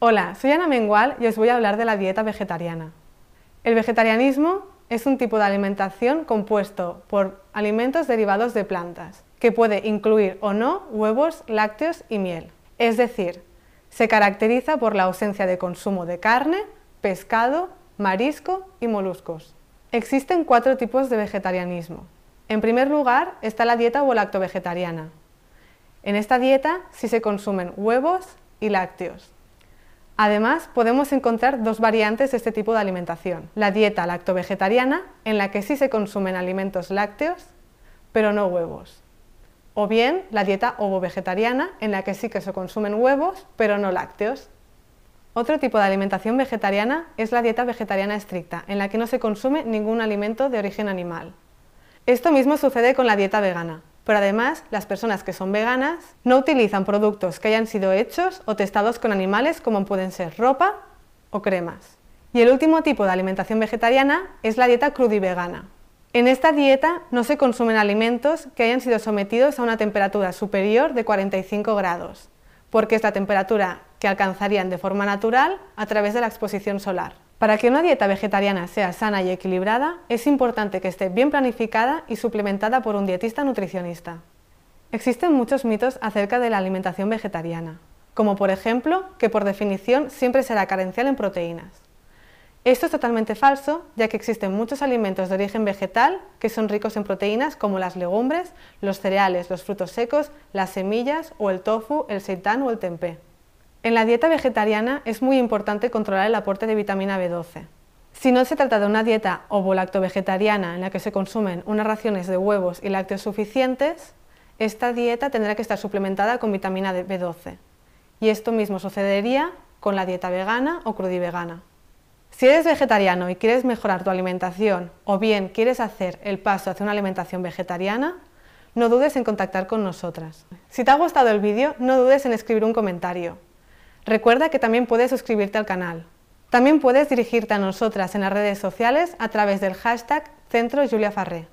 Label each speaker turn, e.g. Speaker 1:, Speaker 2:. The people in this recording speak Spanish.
Speaker 1: Hola, soy Ana Mengual y os voy a hablar de la dieta vegetariana. El vegetarianismo es un tipo de alimentación compuesto por alimentos derivados de plantas, que puede incluir o no huevos, lácteos y miel. Es decir, se caracteriza por la ausencia de consumo de carne, pescado, marisco y moluscos. Existen cuatro tipos de vegetarianismo. En primer lugar está la dieta o vegetariana. En esta dieta sí se consumen huevos y lácteos, Además, podemos encontrar dos variantes de este tipo de alimentación. La dieta lacto-vegetariana en la que sí se consumen alimentos lácteos, pero no huevos. O bien la dieta ovo-vegetariana, en la que sí que se consumen huevos, pero no lácteos. Otro tipo de alimentación vegetariana es la dieta vegetariana estricta, en la que no se consume ningún alimento de origen animal. Esto mismo sucede con la dieta vegana, pero además las personas que son veganas no utilizan productos que hayan sido hechos o testados con animales como pueden ser ropa o cremas. Y el último tipo de alimentación vegetariana es la dieta vegana. En esta dieta no se consumen alimentos que hayan sido sometidos a una temperatura superior de 45 grados, porque es la temperatura que alcanzarían de forma natural a través de la exposición solar. Para que una dieta vegetariana sea sana y equilibrada, es importante que esté bien planificada y suplementada por un dietista nutricionista. Existen muchos mitos acerca de la alimentación vegetariana, como por ejemplo que por definición siempre será carencial en proteínas. Esto es totalmente falso, ya que existen muchos alimentos de origen vegetal que son ricos en proteínas como las legumbres, los cereales, los frutos secos, las semillas o el tofu, el seitán o el tempeh. En la dieta vegetariana es muy importante controlar el aporte de vitamina B12. Si no se trata de una dieta ovo-lacto-vegetariana en la que se consumen unas raciones de huevos y lácteos suficientes, esta dieta tendrá que estar suplementada con vitamina B12. Y esto mismo sucedería con la dieta vegana o crudivegana. Si eres vegetariano y quieres mejorar tu alimentación o bien quieres hacer el paso hacia una alimentación vegetariana, no dudes en contactar con nosotras. Si te ha gustado el vídeo, no dudes en escribir un comentario. Recuerda que también puedes suscribirte al canal. También puedes dirigirte a nosotras en las redes sociales a través del hashtag Centro Julia Farré.